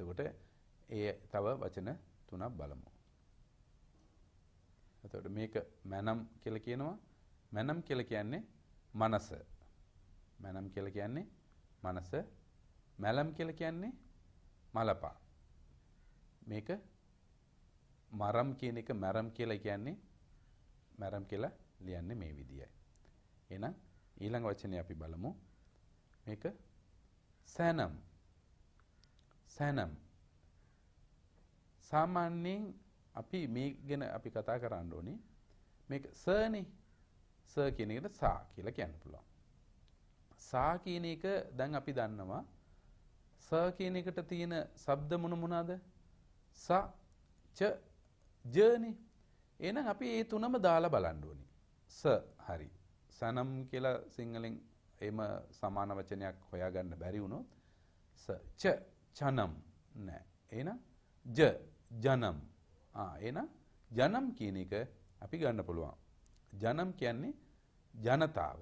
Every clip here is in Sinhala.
එතකොට ඒ තව වචන තුනක් බලමු. එතකොට මේක මනම් කියලා කියනවා. මනම් කියලා කියන්නේ මනස. මනම් කියලා කියන්නේ මනස. මැලම් කියලා කියන්නේ මලපා. මේක මරම් කියන එක මරම් කියලා කියන්නේ මරම් කියලා ලියන්නේ මේ විදියයි. එහෙනම් ඊළඟ වචනේ අපි බලමු. මේක සැනම් සැනම් සාමාන්‍යයෙන් අපි මේ ගැන අපි කතා කරන්න ඕනි මේක සර්නේ සර් කියන එකට සා කියලා කියන්න පුළුවන්. සා කියන එක දැන් අපි දන්නවා සර් කියන එකට තියෙන ශබ්ද මොන මොනවාද? ස ච ජනේ. එහෙනම් අපි ඒ තුනම දාලා බලන්න ඕනි. ස හරි. සනම් කියලා සිංහලෙන් එහෙම සමාන වචනයක් හොයාගන්න බැරි වුණොත් ස ච චනම් නෑ. එහෙනම් ජ ජනම්. ආ එහෙනම් ජනම් කියන එක අපි ගන්න පුළුවන්. ජනම් කියන්නේ ජනතාව.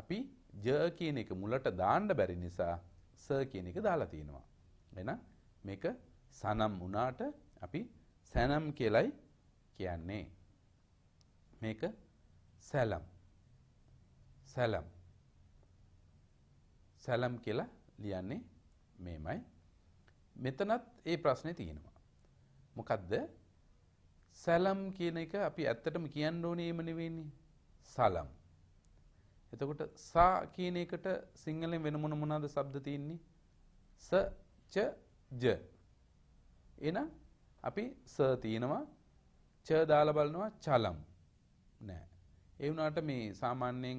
අපි ජ කියන එක මුලට දාන්න බැරි නිසා ස කියන එක දාලා තියෙනවා. එහෙනම් මේක සනම් වුණාට අපි සනම් කියලයි කියන්නේ. මේක සැලම්. සැලම්. සැලම් කියලා ලියන්නේ මේමයි මෙතනත් ඒ ප්‍රශ්නේ තියෙනවා. මොකද්ද? සලම් කියන එක අපි ඇත්තටම කියන්න ඕනේ එම නෙවෙයිනේ. සලම්. එතකොට සා කියන එකට සිංහලෙන් වෙන මොන මොනවාද શબ્ද තියෙන්නේ? ස ච ජ. එහෙනම් අපි ස තියෙනවා ච දාලා බලනවා චලම්. නෑ. ඒ වුණාට මේ සාමාන්‍යයෙන්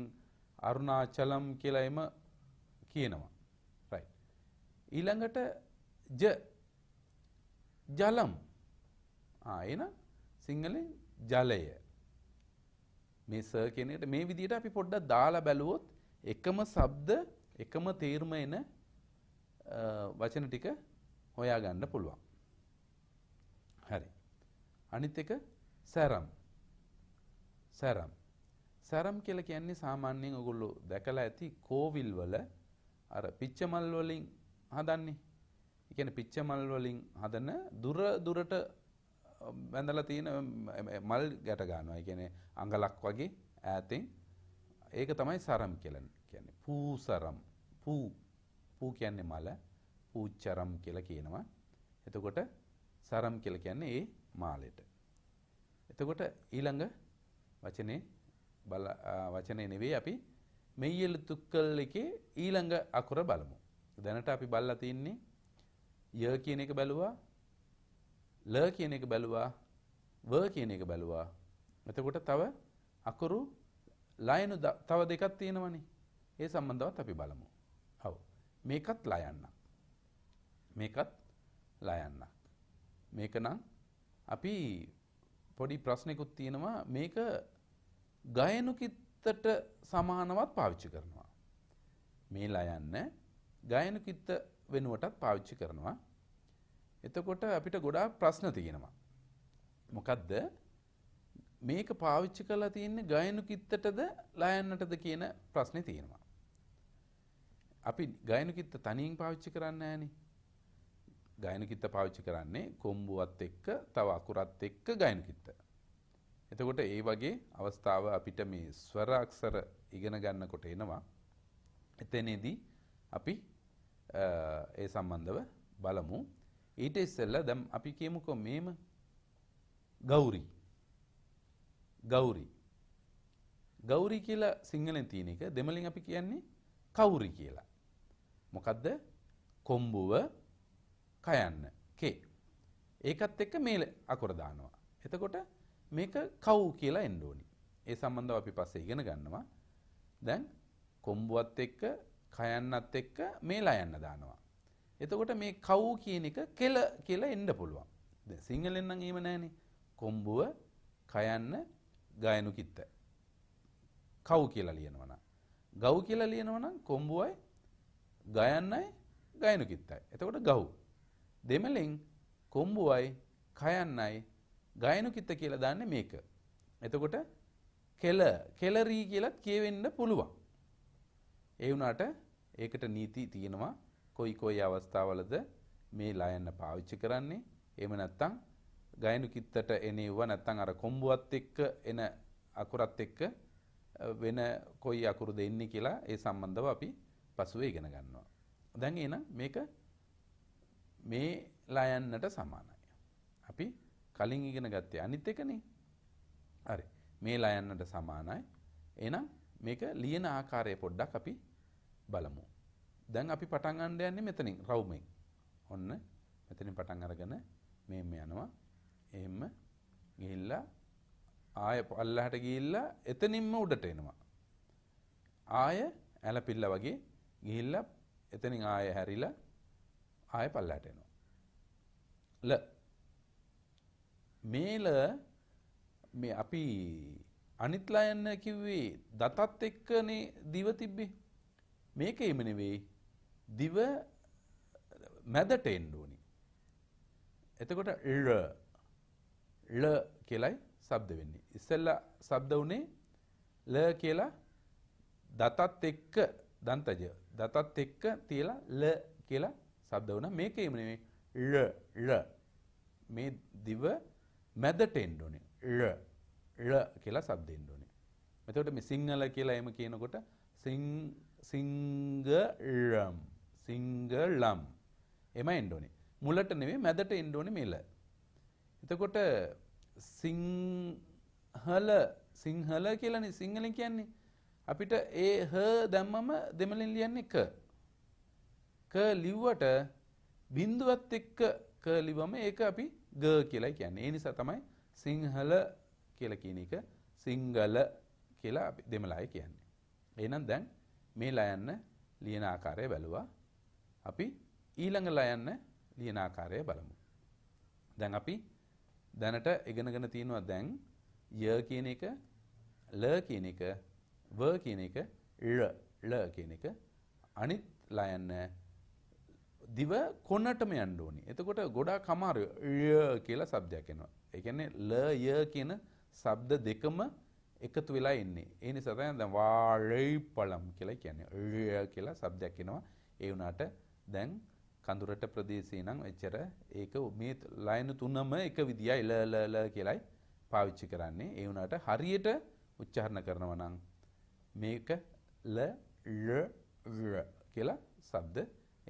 අරුණාචලම් කියලා එම කියනවා. ඊළඟට ජ ජලම් ආයෙන සිංහලෙන් ජලය මේ ස කියන එකට මේ විදිහට අපි පොඩ්ඩක් දාලා බැලුවොත් එකම ශබ්ද එකම තේරුම එන වචන ටික හොයා ගන්න පුළුවන්. හරි. අනිත් එක සරම්. සරම්. සරම් කියලා කියන්නේ සාමාන්‍යයෙන් ඔයගොල්ලෝ දැකලා ඇති කෝවිල් වල අර පිච්චමල් වලින් හදන්නේ. ඒ කියන්නේ පිච්ච මල් වලින් හදන දුර දුරට බැඳලා තියෙන මල් ගැට ගන්නවා. ඒ කියන්නේ අඟලක් වගේ ඈතින් ඒක තමයි සරම් කියලා කියන්නේ. පූ සරම්. පූ පූ කියන්නේ මල. පූච්චරම් කියලා කියනවා. එතකොට සරම් කියලා කියන්නේ ඒ මාලෙට. එතකොට ඊළඟ වචනේ බල වචනේ නෙවෙයි අපි මෙයියලු තුක්කල් එකේ ඊළඟ අකුර බලමු. දැනට අපි බලලා තින්නේ ය කියන එක බැලුවා ල කියන එක බැලුවා ව කියන එක බැලුවා. එතකොට තව අකුරු ලයනු තව දෙකක් තියෙනවනේ. ඒ සම්බන්ධවත් අපි බලමු. ඔව්. මේකත් ලයන්නක්. මේකත් ලයන්නක්. මේකනම් අපි පොඩි ප්‍රශ්නයකුත් තියෙනවා මේක ගයනු කිත්තට සමානවත් පාවිච්චි කරනවා. මේ ලයන්න ගායන කිත්ත වෙනුවටත් පාවිච්චි කරනවා. එතකොට අපිට ගොඩා ප්‍රශ්න තියෙනවා. මොකක්ද මේක පාවිච්චි කලා තියන්නේ ගයනු කිත්තටද ලයන්නටද කියන ප්‍රශ්නය තියෙනවා. අපි ගයනු කිත්ත තනින් පාවිච්චි කරන්න ඇනි ගයන කිත්ත පාවිච්චි කරන්නේ කොම්බුවත් එක්ක තව අකුරත් එක්ක ගයන කිත්ත. එතකොට ඒ වගේ අවස්ථාව අපිට මේ ස්වරක්ෂර ඉගෙන ගන්නකොට එනවා. එතනේදී අපි ඒ සම්බන්ධව බලමු ඊට ඉස්සෙල්ල දැම් අපි කියමුකෝ මේම ගෞරී ගෞරී ගෞරී කියලා සිංහලෙන් තියෙන එක දෙමලින් අපි කියන්නේ කවුරි කියලා මොකක්ද කොම්බුව කයන්න කේ ඒකත් එක්ක මේ අකුර දානවා එතකොට මේක කව් කියලා එන්න ඕනි ඒ සම්බන්ධව අපි පස්සේ ඉගෙන ගන්නවා දැන් කොම්බුවත් එක්ක කයන්නත් එක්ක මේ ලයන්න දානවා. එතකොට මේ කව් කියන එක කෙල කියලා එන්න පුළුවන්. දැන් සිංහලෙන් නම් එහෙම නැහනේ. කොම්බුව කයන්න ගයනු කිත්ත. කව් කියලා ලියනවා නම්. ගව් කියලා ලියනවා නම් කොම්බුවයි ගයන්නයි ගයනු කිත්තයි. එතකොට ගව්. දෙමලෙන් කොම්බුවයි කයන්නයි ගයනු කිත්ත කියලා දාන්නේ මේක. එතකොට කෙල කෙලරී කියලා කියවෙන්න පුළුවන්. ඒ වුණාට ඒකට නීති තියෙනවා කොයි කොයි අවස්ථාවලද මේ ලයන්න පාවිච්චි කරන්නේ එහෙම නැත්නම් ගයනු කිත්තට එනෙව්ව නැත්නම් අර කොම්බුවත් එක්ක එන අකුරත් එක්ක වෙන කොයි අකුරුද එන්නේ කියලා ඒ සම්බන්ධව අපි පසුවේ ඉගෙන ගන්නවා. දැන් එහෙනම් මේක මේ ලයන්නට සමානයි. අපි කලින් ඉගෙන ගත්තේ අනිත් එකනේ. හරි. මේ ලයන්නට සමානයි. එහෙනම් මේක ලියන ආකාරය පොඩ්ඩක් අපි බලමු. දැන් අපි පටන් ගන්න යන්නේ මෙතනින් රවුමෙන්. ඔන්න මෙතනින් පටන් අරගෙන මෙහෙම යනවා. එහෙම ගිහිල්ලා ආය පල්ලහට ගිහිල්ලා එතනින්ම උඩට එනවා. ආය ඇලපිල්ල වගේ ගිහිල්ලා එතනින් ආය හැරිලා ආය පල්ලහට එනවා. ල මේල මේ අපි අනිත්ලා යන්න කිව්වේ දතත් එක්කනේ දිව තිබ්බේ මේක එම නෙවෙයි දිව මැදට එන්න ඕනි. එතකොට ළ ළ කියලයි ශබ්ද වෙන්නේ. ඉස්සෙල්ලා ශබ්ද උනේ ල කියලා දතත් එක්ක දන්තජ දතත් එක්ක තියලා ල කියලා ශබ්ද වුණා. මේක එම නෙවෙයි ළ ළ මේ දිව මැදට එන්න ඕනේ. ළ ළ කියලා ශබ්ද එන්න ඕනේ. එතකොට මේ සිංහල කියලා එම කියනකොට සිං සිංගලම් සිංගලම් එම එන්න ඕනේ. මුලට නෙමෙයි මැදට එන්න ඕනේ මේල. එතකොට සිංහල සිංහල කියලානේ සිංහලෙන් කියන්නේ අපිට ඒ හ දැම්මම දෙමළෙන් ලියන්නේ ක. ක ලිව්වට බිඳුවත් එක්ක ක ලිවම ඒක අපි ග කියලා කියන්නේ. ඒ නිසා තමයි සිංහල කියලා කියන එක සිංගල කියලා අපි දෙමළයි කියන්නේ. එහෙනම් දැන් මේ ලයන්න ලියන ආකාරය බැලුවා. අපි ඊළඟ ලයන්න ලියන ආකාරය බලමු. දැන් අපි දැනට ඉගෙනගෙන තියෙනවා දැන් ය කියන එක ල කියන එක ව කියන එක ළ ළ කියන එක අනිත් ලයන්න දිව කොනටම යන්න ඕනි. එතකොට ගොඩාක් අමාරු ය කියලා શબ્දයක් එනවා. ඒ කියන්නේ ල ය කියන શબ્ද දෙකම එකතු වෙලා එන්නේ. ඒ නිසා තමයි දැන් වාழைපළම් කියලා කියන්නේ. ළ කියලා શબ્දයක් එනවා. ඒ වුණාට දැන් කඳුරට ප්‍රදේශේ නම් එච්චර ඒක මේ ලයින තුනම එක විදියයි ළ ළ ළ කියලායි පාවිච්චි කරන්නේ. ඒ වුණාට හරියට උච්චාරණ කරනවා නම් මේක ල ළ කියලා શબ્ද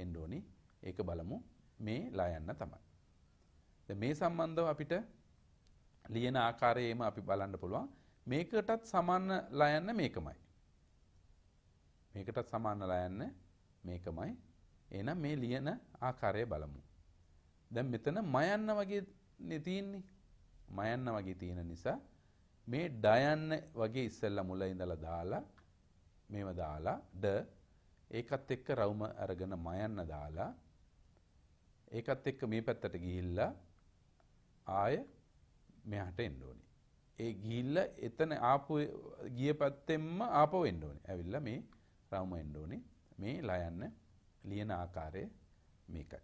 එන්න ඕනි. ඒක බලමු මේ ලා යන්න තමයි. දැන් මේ සම්බන්ධව අපිට ලියන ආකාරයේම අපි බලන්න පුළුවන්. මේකටත් සමානලා යන්න මේකමයි. මේකටත් සමානලා යන්න මේකමයි. එහෙනම් මේ ලියන ආකාරය බලමු. දැන් මෙතන මයන්න වගේ නේ තියෙන්නේ. මයන්න වගේ තියෙන නිසා මේ ඩයන්න වගේ ඉස්සෙල්ලා මුල ඉඳලා දාලා මේව දාලා ඩ ඒකත් එක්ක රවුම අරගෙන මයන්න දාලා ඒකත් එක්ක මේ පැත්තට ගිහිල්ලා ආය මෙහාට එන්න ඕනේ. ඒ ගිහිල්ල එතන ආපු ගිය පැත්තෙන්ම ආපව එන්න ඕනේ. ඇවිල්ලා මේ රවුම එන්න ඕනේ. මේ ලයන්න ලියන ආකාරය මේකයි.